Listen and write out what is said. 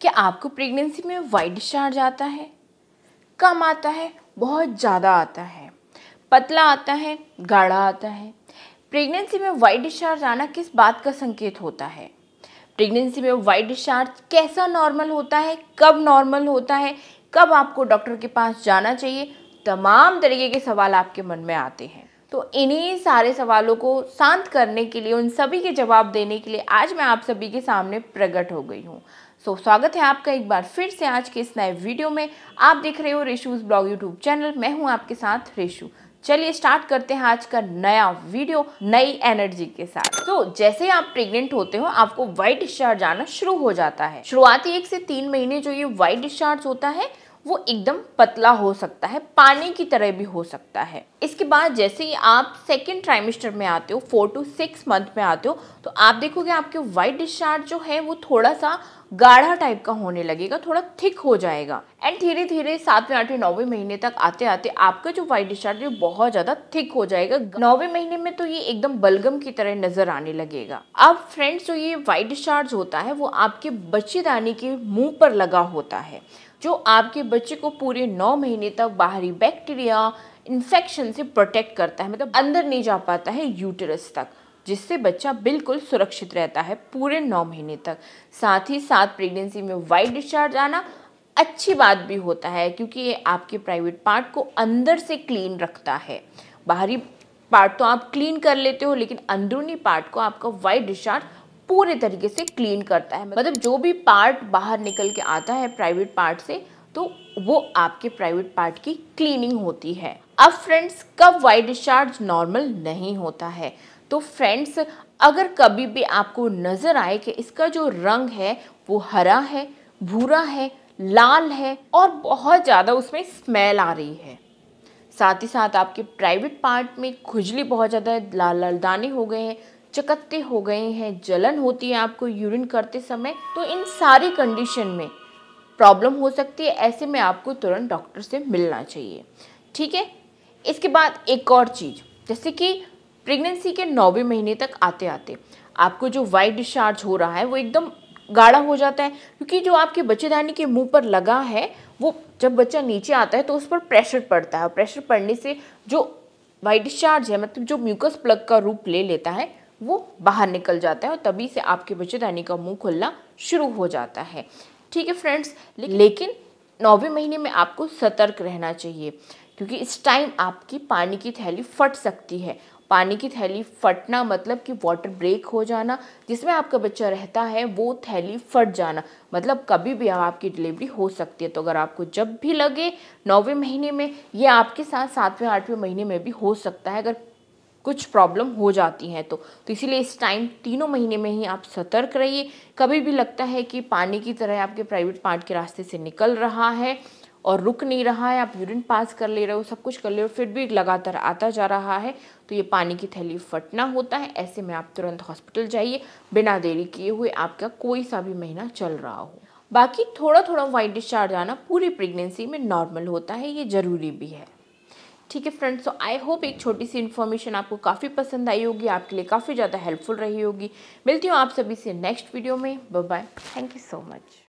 क्या आपको प्रेगनेंसी में वाइट डिस्चार्ज आता है कम आता है बहुत ज़्यादा आता है पतला आता है गाढ़ा आता है प्रेगनेंसी में वाइट डिस्चार्ज आना किस बात का संकेत होता है प्रेगनेंसी में वाइट डिस्चार्ज कैसा नॉर्मल होता है कब नॉर्मल होता है कब आपको डॉक्टर के पास जाना चाहिए तमाम तरीके के सवाल आपके मन में आते हैं तो इन्हीं सारे सवालों को शांत करने के लिए उन सभी के जवाब देने के लिए आज मैं आप सभी के सामने प्रकट हो गई हूँ सो so, स्वागत है आपका एक बार फिर से आज के इस नए वीडियो में आप देख रहे हो रेशूज़ ब्लॉग यूट्यूब चैनल मैं हूँ आपके साथ रेशू चलिए स्टार्ट करते हैं आज का नया वीडियो नई एनर्जी के साथ तो so, जैसे आप प्रेग्नेंट होते हो आपको व्हाइट डिस्चार्ज आना शुरू हो जाता है शुरुआती एक से तीन महीने जो ये व्हाइट डिस्चार्ज होता है वो एकदम पतला हो सकता है पानी की तरह भी हो सकता है इसके बाद जैसे ही आप सेकेंड ट्राइमेस्टर में आते हो फोर टू सिक्स मंथ में आते हो तो आप देखोगे आपके व्हाइट डिस्चार्ज जो है वो थोड़ा सा गाढ़ा टाइप का होने लगेगा थोड़ा थिक हो जाएगा एंड धीरे धीरे सातवें आठवें नौवें महीने तक आते आते आपका जो व्हाइट डिस्चार्ज है बहुत ज़्यादा थिक हो जाएगा नौवे महीने में तो ये एकदम बलगम की तरह नज़र आने लगेगा अब फ्रेंड्स जो ये व्हाइट डिस्चार्ज होता है वो आपके बच्चेदानी के मुंह पर लगा होता है जो आपके बच्चे को पूरे नौ महीने तक बाहरी बैक्टीरिया इन्फेक्शन से प्रोटेक्ट करता है मतलब अंदर नहीं जा पाता है यूटरस तक जिससे बच्चा बिल्कुल सुरक्षित रहता है पूरे नौ महीने तक साथ ही साथ प्रेगनेंसी में वाइट डिस्चार्ज आना अच्छी बात भी होता है क्योंकि ये आपके प्राइवेट पार्ट को अंदर से क्लीन रखता है बाहरी पार्ट तो आप क्लीन कर लेते हो लेकिन अंदरूनी पार्ट को आपका वाइट डिस्चार्ज पूरे तरीके से क्लीन करता है मतलब जो भी पार्ट बाहर निकल के आता है प्राइवेट पार्ट से तो वो आपके प्राइवेट पार्ट की क्लीनिंग होती है अब फ्रेंड्स कब वाई डिस्चार्ज नॉर्मल नहीं होता है तो फ्रेंड्स अगर कभी भी आपको नज़र आए कि इसका जो रंग है वो हरा है भूरा है लाल है और बहुत ज़्यादा उसमें स्मेल आ रही है साथ ही साथ आपके प्राइवेट पार्ट में खुजली बहुत ज़्यादा लाल लाल दाने हो गए हैं चकत्ते हो गए हैं जलन होती है आपको यूरिन करते समय तो इन सारी कंडीशन में प्रॉब्लम हो सकती है ऐसे में आपको तुरंत डॉक्टर से मिलना चाहिए ठीक है इसके बाद एक और चीज़ जैसे कि प्रेगनेंसी के नौवे महीने तक आते आते आपको जो वाइट डिस्चार्ज हो रहा है वो एकदम गाढ़ा हो जाता है क्योंकि जो आपके बच्चेदानी के मुंह पर लगा है वो जब बच्चा नीचे आता है तो उस पर प्रेशर पड़ता है प्रेशर पड़ने से जो वाइट डिस्चार्ज है मतलब जो म्यूकस प्लग का रूप ले लेता है वो बाहर निकल जाता है और तभी से आपके बच्चेदानी का मुंह खुलना शुरू हो जाता है ठीक है फ्रेंड्स लेकिन नौवें महीने में आपको सतर्क रहना चाहिए क्योंकि इस टाइम आपकी पानी की थैली फट सकती है पानी की थैली फटना मतलब कि वाटर ब्रेक हो जाना जिसमें आपका बच्चा रहता है वो थैली फट जाना मतलब कभी भी आपकी डिलीवरी हो सकती है तो अगर आपको जब भी लगे नौवें महीने में ये आपके साथ सातवें आठवें महीने में भी हो सकता है अगर कुछ प्रॉब्लम हो जाती हैं तो तो इसीलिए इस टाइम तीनों महीने में ही आप सतर्क रहिए कभी भी लगता है कि पानी की तरह आपके प्राइवेट पार्ट के रास्ते से निकल रहा है और रुक नहीं रहा है आप यूरिन पास कर ले रहे हो सब कुछ कर ले रहे हो फिर भी लगातार आता जा रहा है तो ये पानी की थैली फटना होता है ऐसे में आप तुरंत हॉस्पिटल जाइए बिना देरी किए हुए आपका कोई सा भी महीना चल रहा हो बाकी थोड़ा थोड़ा वाइट डिस्चार्ज आना पूरी प्रेगनेंसी में नॉर्मल होता है ये ज़रूरी भी है ठीक है फ्रेंड्स सो आई होप एक छोटी सी इन्फॉर्मेशन आपको काफ़ी पसंद आई होगी आपके लिए काफ़ी ज़्यादा हेल्पफुल रही होगी मिलती हूँ आप सभी से नेक्स्ट वीडियो में bye thank you so much